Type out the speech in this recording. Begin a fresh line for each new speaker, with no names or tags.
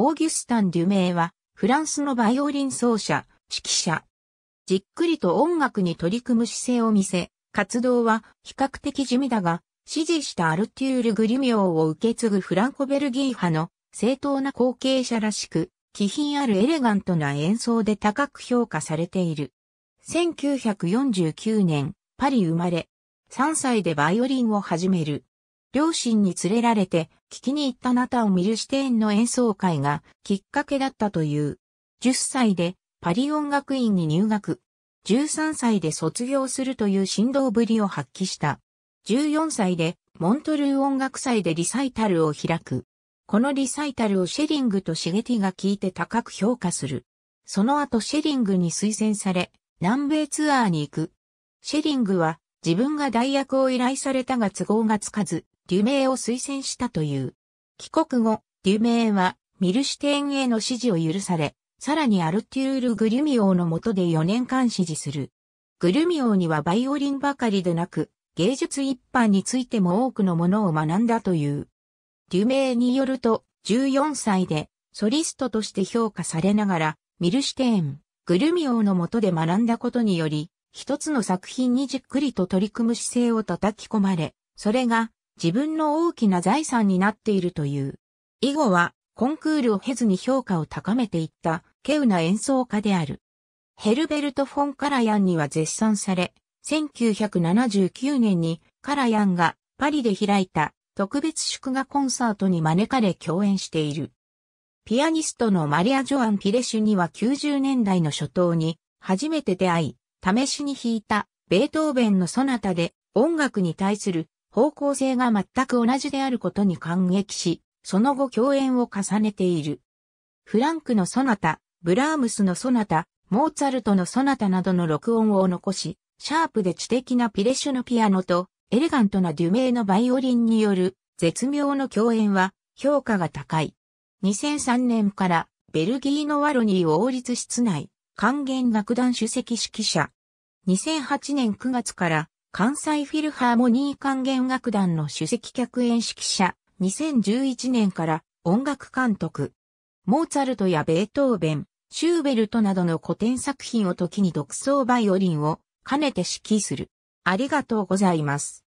オーギュスタン・デュメイは、フランスのバイオリン奏者、指揮者。じっくりと音楽に取り組む姿勢を見せ、活動は比較的地味だが、支持したアルテュール・グリミオを受け継ぐフランコ・ベルギー派の正当な後継者らしく、気品あるエレガントな演奏で高く評価されている。1949年、パリ生まれ、3歳でバイオリンを始める。両親に連れられて聞きに行ったナタたを見シ視テーンの演奏会がきっかけだったという。10歳でパリ音楽院に入学。13歳で卒業するという振動ぶりを発揮した。14歳でモントルー音楽祭でリサイタルを開く。このリサイタルをシェリングとシゲティが聞いて高く評価する。その後シェリングに推薦され、南米ツアーに行く。シェリングは自分が代役を依頼されたが都合がつかず、デュメイを推薦したという。帰国後、デュメイはミルシュテーンへの支持を許され、さらにアルテュール・グリュミオーの下で4年間支持する。グリュミオーにはバイオリンばかりでなく、芸術一般についても多くのものを学んだという。デュメイによると、14歳でソリストとして評価されながら、ミルシュテーン、グルミオーの下で学んだことにより、一つの作品にじっくりと取り組む姿勢を叩き込まれ、それが自分の大きな財産になっているという。以後は、コンクールを経ずに評価を高めていった、稀有な演奏家である。ヘルベルト・フォン・カラヤンには絶賛され、1979年にカラヤンがパリで開いた特別祝賀コンサートに招かれ共演している。ピアニストのマリア・ジョアン・ピレシュには90年代の初頭に初めて出会い、試しに弾いたベートーベンのソナタで音楽に対する方向性が全く同じであることに感激し、その後共演を重ねている。フランクのソナタ、ブラームスのソナタ、モーツァルトのソナタなどの録音を残し、シャープで知的なピレッシュのピアノと、エレガントなデュメイのバイオリンによる絶妙の共演は評価が高い。2003年からベルギーのワロニー王立室内、還元楽団主席指揮者。2008年9月から関西フィルハーモニー管弦楽団の首席客演指揮者、2011年から音楽監督。モーツァルトやベートーベン、シューベルトなどの古典作品を時に独奏バイオリンを兼ねて指揮する。ありがとうございます。